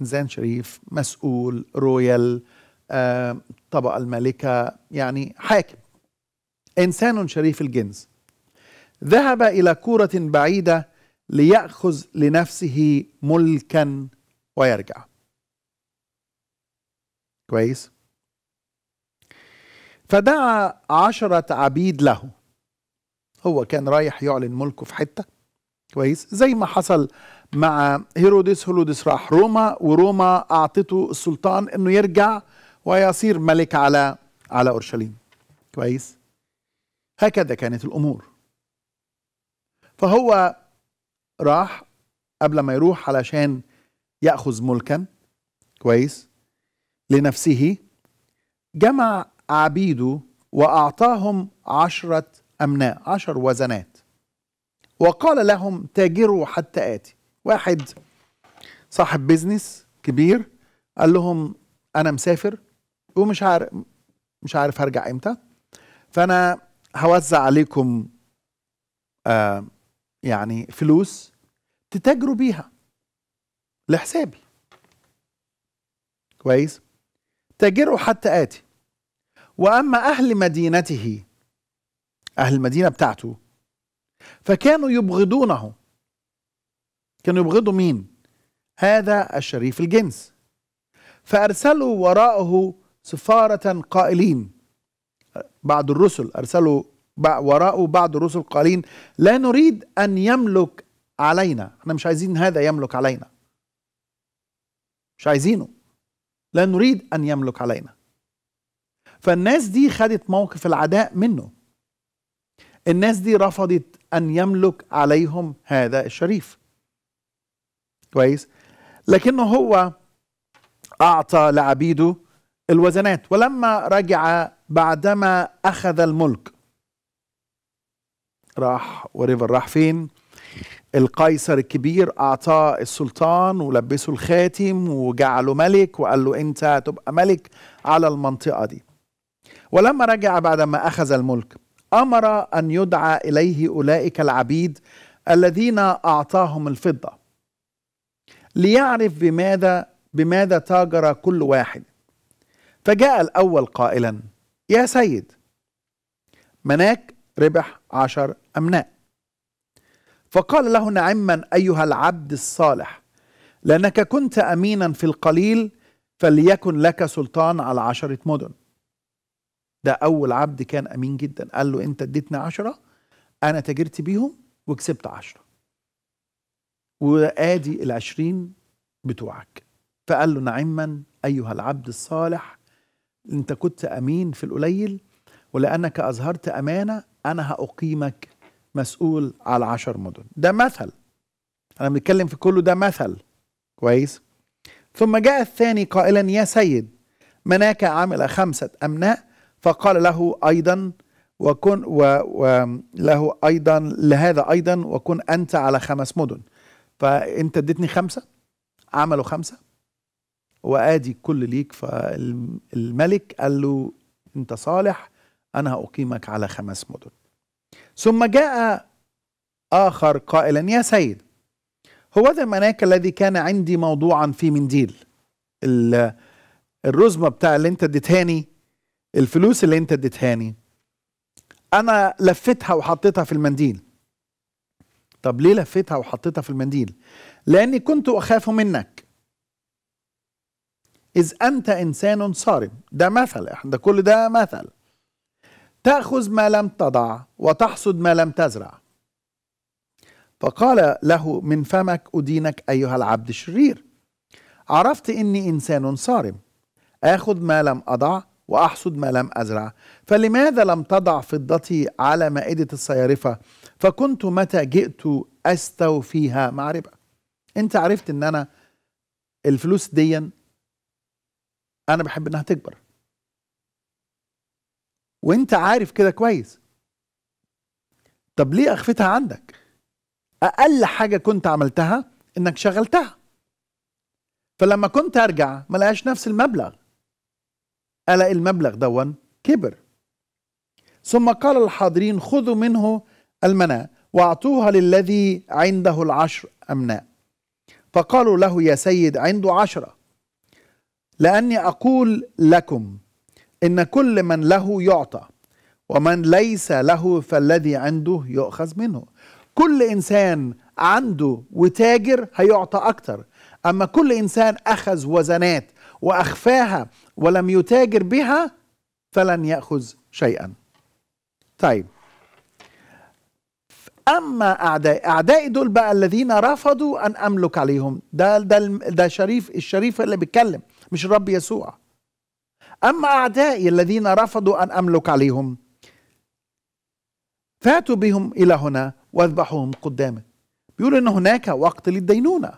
إنسان شريف مسؤول رويال طبقة الملكة يعني حاكم إنسان شريف الجنس ذهب إلى كورة بعيدة ليأخذ لنفسه ملكا ويرجع كويس فدعا عشرة عبيد له هو كان رايح يعلن ملكه في حتة كويس زي ما حصل مع هيرودس هيرودس راح روما وروما اعطته السلطان انه يرجع ويصير ملك على على اورشليم كويس هكذا كانت الامور فهو راح قبل ما يروح علشان ياخذ ملكا كويس لنفسه جمع عبيده واعطاهم عشره امناء عشر وزنات وقال لهم تاجروا حتى آتي واحد صاحب بيزنس كبير قال لهم أنا مسافر ومش عارف مش عارف هرجع إمتى فأنا هوزع عليكم آه يعني فلوس تتاجروا بيها لحسابي كويس تاجروا حتى آتي وأما أهل مدينته أهل المدينة بتاعته فكانوا يبغضونه كانوا يبغضوا مين هذا الشريف الجنس فأرسلوا وراءه سفارة قائلين بعض الرسل أرسلوا وراءه بعض الرسل قائلين لا نريد أن يملك علينا احنا مش عايزين هذا يملك علينا مش عايزينه لا نريد أن يملك علينا فالناس دي خدت موقف العداء منه الناس دي رفضت أن يملك عليهم هذا الشريف كويس لكنه هو أعطى لعبيده الوزنات ولما رجع بعدما أخذ الملك راح وريفر راح فين القيصر الكبير أعطاه السلطان ولبسه الخاتم وجعله ملك وقال له أنت تبقى ملك على المنطقة دي ولما رجع بعدما أخذ الملك امر ان يدعى اليه اولئك العبيد الذين اعطاهم الفضه ليعرف بماذا بماذا تاجر كل واحد فجاء الاول قائلا يا سيد مناك ربح عشر امناء فقال له نعما ايها العبد الصالح لانك كنت امينا في القليل فليكن لك سلطان على عشره مدن ده أول عبد كان أمين جدا قال له أنت اديتني عشرة أنا تاجرت بيهم وكسبت عشرة وآدي العشرين بتوعك فقال له نعما أيها العبد الصالح أنت كنت أمين في القليل ولأنك أظهرت أمانة أنا هأقيمك مسؤول على عشر مدن ده مثل أنا بنتكلم في كله ده مثل كويس ثم جاء الثاني قائلا يا سيد مناك عمل خمسة أمناء فقال له أيضا وكن وله أيضا لهذا أيضا وكن أنت على خمس مدن فأنت اديتني خمسة عملوا خمسة وآدي كل ليك فالملك قال له أنت صالح أنا هأقيمك على خمس مدن ثم جاء آخر قائلا يا سيد هو ذا المناك الذي كان عندي موضوعا في منديل الرزمة بتاع اللي انت اديتهاني الفلوس اللي انت اديتهاني انا لفتها وحطيتها في المنديل طب ليه لفتها وحطيتها في المنديل لاني كنت اخاف منك اذ انت انسان صارم ده مثل ده كل ده مثل تاخذ ما لم تضع وتحصد ما لم تزرع فقال له من فمك ادينك ايها العبد الشرير عرفت اني انسان صارم اخذ ما لم اضع وأحصد ما لم أزرع فلماذا لم تضع فضتي على مائدة الصيارفة فكنت متى جئت أستوفيها مع ربا أنت عرفت أن أنا الفلوس ديا أنا بحب أنها تكبر وأنت عارف كده كويس طب ليه أخفتها عندك أقل حاجة كنت عملتها إنك شغلتها فلما كنت أرجع ملاقاش نفس المبلغ ألا المبلغ دون كبر ثم قال الحاضرين خذوا منه المناء واعطوها للذي عنده العشر أمناء فقالوا له يا سيد عنده عشرة لأني أقول لكم إن كل من له يعطى ومن ليس له فالذي عنده يؤخذ منه كل إنسان عنده وتاجر هيعطى أكتر أما كل إنسان أخذ وزنات وأخفاها ولم يتاجر بها فلن يأخذ شيئا طيب أما أعدائي أعدائي دول بقى الذين رفضوا أن أملك عليهم ده, ده, ده شريف الشريف اللي بيتكلم مش الرب يسوع أما أعدائي الذين رفضوا أن أملك عليهم فاتوا بهم إلى هنا واذبحوهم قدامك بيقول ان هناك وقت للدينونه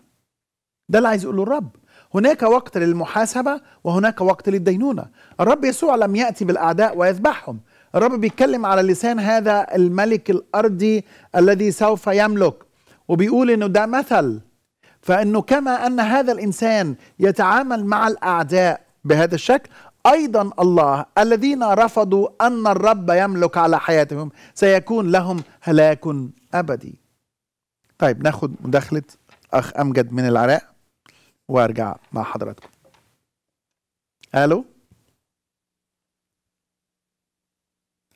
ده اللي عايز يقوله الرب هناك وقت للمحاسبة وهناك وقت للدينونة الرب يسوع لم يأتي بالأعداء ويذبحهم الرب بيتكلم على لسان هذا الملك الأرضي الذي سوف يملك وبيقول إنه ده مثل فإنه كما أن هذا الإنسان يتعامل مع الأعداء بهذا الشكل أيضا الله الذين رفضوا أن الرب يملك على حياتهم سيكون لهم هلاك أبدي طيب ناخد مداخلة أخ أمجد من العراق وارجع مع حضراتكم الو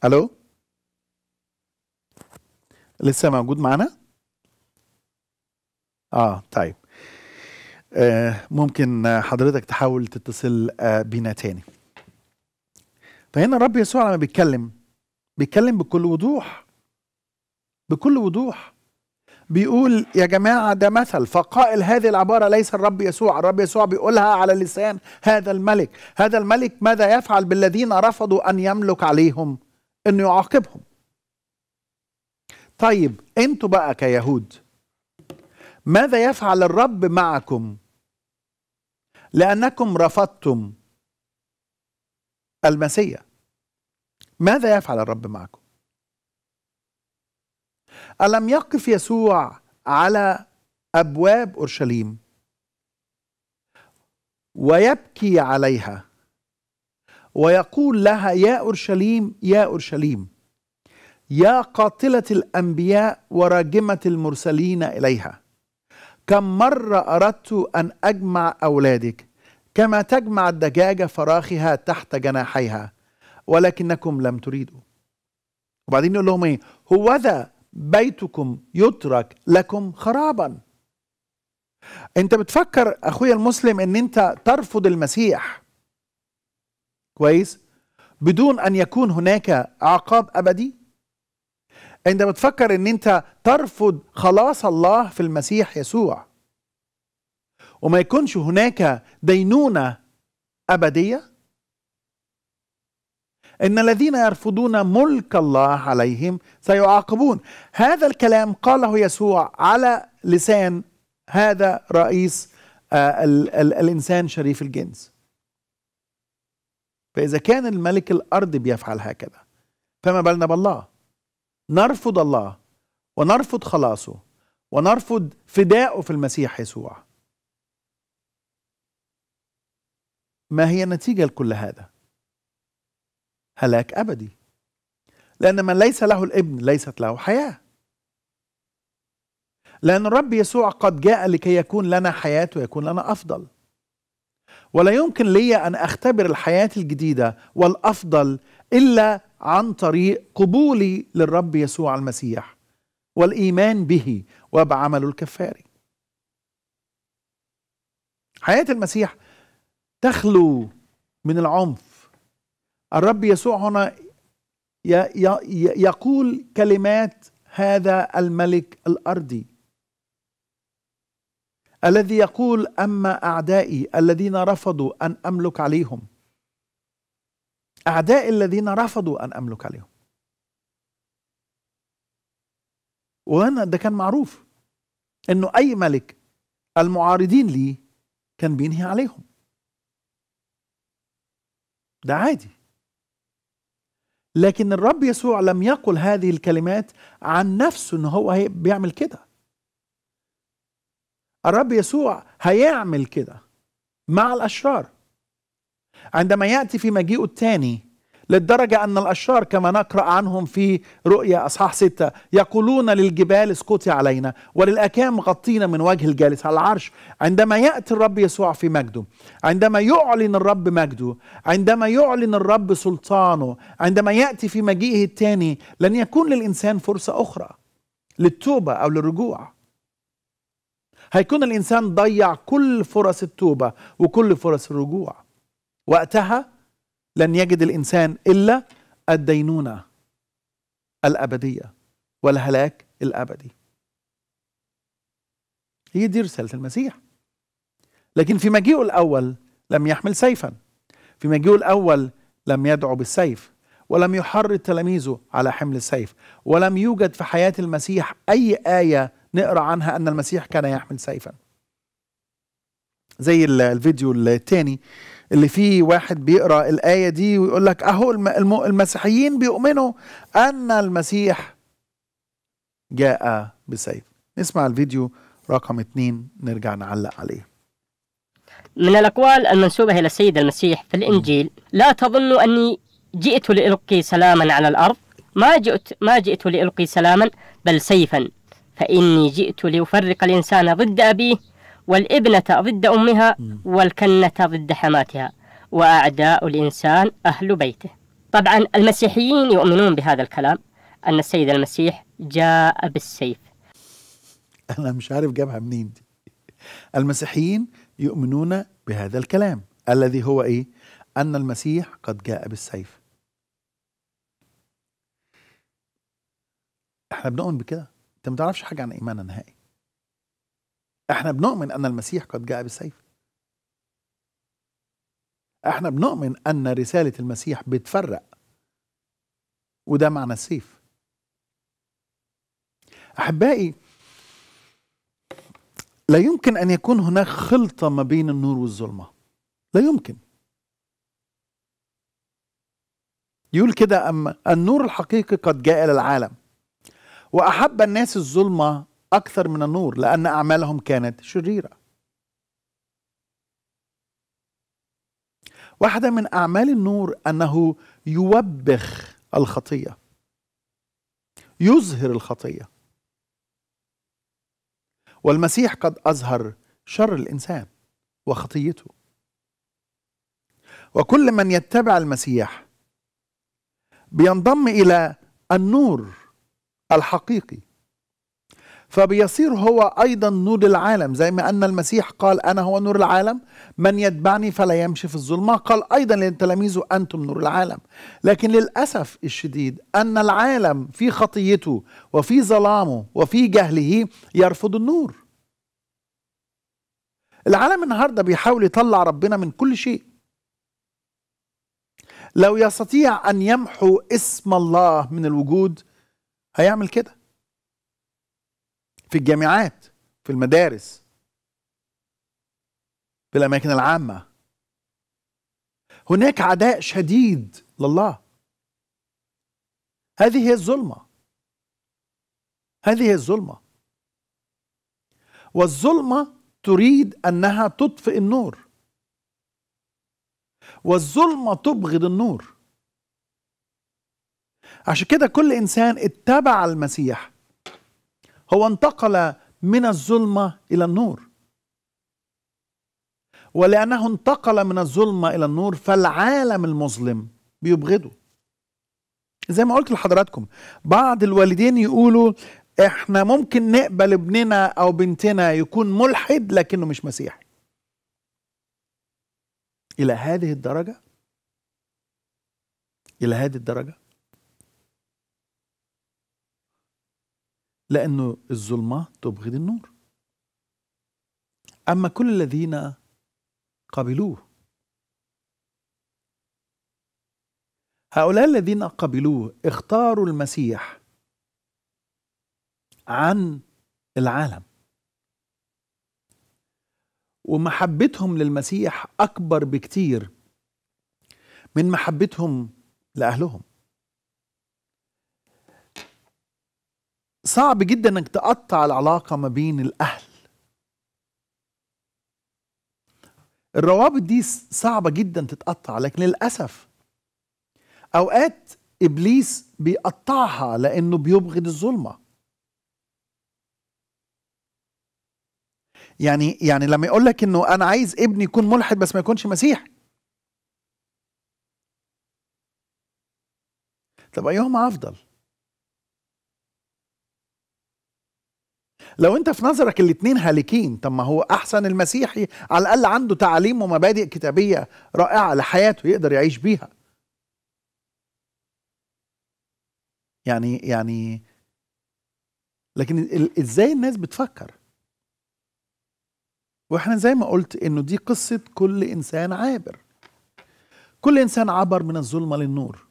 الو لسه موجود معانا اه طيب آه ممكن حضرتك تحاول تتصل آه تاني فهنا الرب يسوع لما بيتكلم بيتكلم بكل وضوح بكل وضوح بيقول يا جماعة ده مثل فقائل هذه العبارة ليس الرب يسوع الرب يسوع بيقولها على لسان هذا الملك هذا الملك ماذا يفعل بالذين رفضوا أن يملك عليهم أنه يعاقبهم طيب انتوا بقى كيهود ماذا يفعل الرب معكم لأنكم رفضتم المسيح ماذا يفعل الرب معكم ألم يقف يسوع على أبواب أورشليم ويبكي عليها ويقول لها يا أورشليم يا أورشليم يا قاتلة الأنبياء وراجمة المرسلين إليها كم مرة أردت أن أجمع أولادك كما تجمع الدجاجة فراخها تحت جناحيها ولكنكم لم تريدوا وبعدين يقول لهم ايه هوذا بيتكم يترك لكم خرابا انت بتفكر اخويا المسلم ان انت ترفض المسيح كويس بدون ان يكون هناك عقاب ابدي انت بتفكر ان انت ترفض خلاص الله في المسيح يسوع وما يكونش هناك دينونه ابديه إن الذين يرفضون ملك الله عليهم سيعاقبون هذا الكلام قاله يسوع على لسان هذا رئيس الـ آه، الـ الإنسان شريف الجنس فإذا كان الملك الأرض بيفعل هكذا فما بالنا بالله نرفض الله ونرفض خلاصه ونرفض فدائه في المسيح يسوع ما هي النتيجة لكل هذا؟ هلاك أبدي لأن من ليس له الابن ليست له حياة لأن الرب يسوع قد جاء لكي يكون لنا حياة ويكون لنا أفضل ولا يمكن لي أن أختبر الحياة الجديدة والأفضل إلا عن طريق قبولي للرب يسوع المسيح والإيمان به وبعمله الكفاري حياة المسيح تخلو من العنف الرب يسوع هنا يقول كلمات هذا الملك الارضي الذي يقول اما اعدائي الذين رفضوا ان املك عليهم اعدائي الذين رفضوا ان املك عليهم وانا ده كان معروف انه اي ملك المعارضين ليه كان بينهي عليهم ده عادي لكن الرب يسوع لم يقل هذه الكلمات عن نفسه ان هو بيعمل كده الرب يسوع هيعمل كده مع الاشرار عندما ياتي في مجيئه الثاني للدرجة أن الأشرار كما نقرأ عنهم في رؤيا أصحاح ستة يقولون للجبال اسكتي علينا وللأكام غطينا من وجه الجالس على العرش عندما يأتي الرب يسوع في مجده عندما يعلن الرب مجده عندما يعلن الرب سلطانه عندما يأتي في مجيئه الثاني لن يكون للإنسان فرصة أخرى للتوبة أو للرجوع هيكون الإنسان ضيع كل فرص التوبة وكل فرص الرجوع وقتها لن يجد الإنسان إلا الدينونة الأبدية والهلاك الأبدي هي دي رسالة المسيح لكن في مجيئه الأول لم يحمل سيفا في مجيئه الأول لم يدعو بالسيف ولم يحرض تلاميذه على حمل السيف ولم يوجد في حياة المسيح أي آية نقرأ عنها أن المسيح كان يحمل سيفا زي الفيديو الثاني اللي فيه واحد بيقرا الايه دي ويقول لك اهو المسيحيين بيؤمنوا ان المسيح جاء بسيف نسمع الفيديو رقم اثنين نرجع نعلق عليه من الأقوال المنسوبة إلى السيد المسيح في الإنجيل لا تظن أني جئت لألقي سلاما على الأرض ما جئت ما جئت لألقي سلاما بل سيفا فإني جئت لأفرق الإنسان ضد أبيه والإبلة ضد أمها والكنة ضد حماتها وأعداء الإنسان أهل بيته طبعا المسيحيين يؤمنون بهذا الكلام أن السيد المسيح جاء بالسيف <laughs> أنا مش عارف جابها منين دي المسيحيين يؤمنون بهذا الكلام الذي هو إيه؟ أن المسيح قد جاء بالسيف احنا بنؤمن بكده انت ما تعرفش حاجه عن ايماننا نهائي احنا بنؤمن ان المسيح قد جاء بالسيف احنا بنؤمن ان رساله المسيح بتفرق وده معنى السيف احبائي لا يمكن ان يكون هناك خلطه ما بين النور والظلمه لا يمكن يقول كده أما النور الحقيقي قد جاء إلى العالم وأحب الناس الظلمة أكثر من النور لأن أعمالهم كانت شريرة واحدة من أعمال النور أنه يوبخ الخطية يظهر الخطية والمسيح قد أظهر شر الإنسان وخطيته وكل من يتبع المسيح بينضم إلى النور الحقيقي فبيصير هو أيضا نور العالم زي ما أن المسيح قال أنا هو نور العالم من يتبعني فلا يمشي في الظلمة قال أيضا لتلاميذه أنتم نور العالم لكن للأسف الشديد أن العالم في خطيته وفي ظلامه وفي جهله يرفض النور العالم النهارده بيحاول يطلع ربنا من كل شيء لو يستطيع أن يمحو اسم الله من الوجود هيعمل كده في الجامعات في المدارس في الاماكن العامه هناك عداء شديد لله هذه هي الظلمه هذه هي الظلمه والظلمه تريد انها تطفئ النور والظلمه تبغض النور عشان كده كل انسان اتبع المسيح هو انتقل من الظلمة إلى النور ولأنه انتقل من الظلمة إلى النور فالعالم المظلم بيبغضه زي ما قلت لحضراتكم بعض الوالدين يقولوا احنا ممكن نقبل ابننا او بنتنا يكون ملحد لكنه مش مسيحي الى هذه الدرجه الى هذه الدرجه لأنه الظلمة تبغض النور أما كل الذين قبلوه هؤلاء الذين قبلوه اختاروا المسيح عن العالم ومحبتهم للمسيح أكبر بكتير من محبتهم لأهلهم صعب جدا انك تقطع العلاقه ما بين الاهل الروابط دي صعبه جدا تتقطع لكن للاسف اوقات ابليس بيقطعها لانه بيبغض الظلمه يعني يعني لما يقول لك انه انا عايز ابني يكون ملحد بس ما يكونش مسيحي طب ايهما افضل لو انت في نظرك الاثنين هالكين طب ما هو احسن المسيحي على الاقل عنده تعاليم ومبادئ كتابيه رائعه لحياته يقدر يعيش بيها يعني يعني لكن ازاي الناس بتفكر واحنا زي ما قلت انه دي قصه كل انسان عابر كل انسان عبر من الظلمه للنور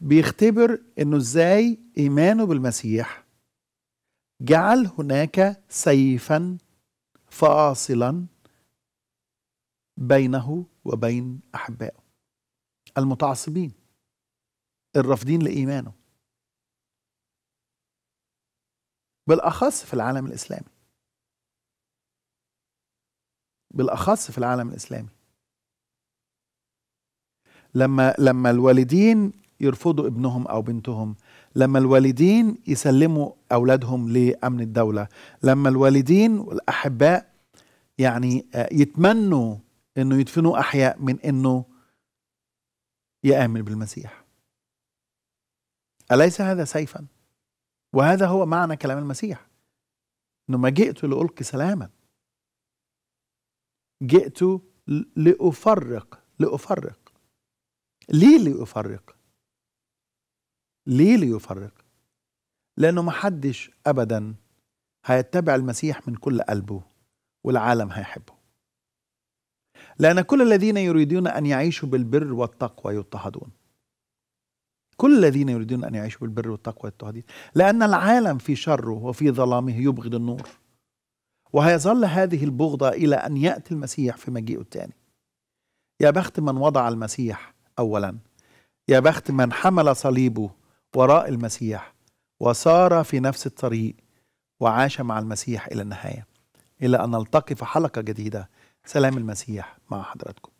بيختبر انه ازاي ايمانه بالمسيح جعل هناك سيفا فاصلا بينه وبين احبائه المتعصبين الرافضين لايمانه بالاخص في العالم الاسلامي بالاخص في العالم الاسلامي لما لما الوالدين يرفضوا ابنهم او بنتهم لما الوالدين يسلموا اولادهم لامن الدوله لما الوالدين والاحباء يعني آه، يتمنوا انه يدفنوا احياء من انه يامن بالمسيح اليس هذا سيفا وهذا هو معنى كلام المسيح انه ما جئت لالقي سلاما جئت لافرق لافرق ليه لافرق ليه ليفرق؟ لأنه ما حدش أبدا هيتبع المسيح من كل قلبه والعالم هيحبه لأن كل الذين يريدون أن يعيشوا بالبر والتقوى يضطهدون كل الذين يريدون أن يعيشوا بالبر والتقوى يضطهدون لأن العالم في شره وفي ظلامه يبغض النور وهيظل هذه البغضة إلى أن يأتي المسيح في مجيئه الثاني يا بخت من وضع المسيح أولا يا بخت من حمل صليبه وراء المسيح وسار في نفس الطريق وعاش مع المسيح إلى النهاية إلى أن نلتقي في حلقة جديدة سلام المسيح مع حضراتكم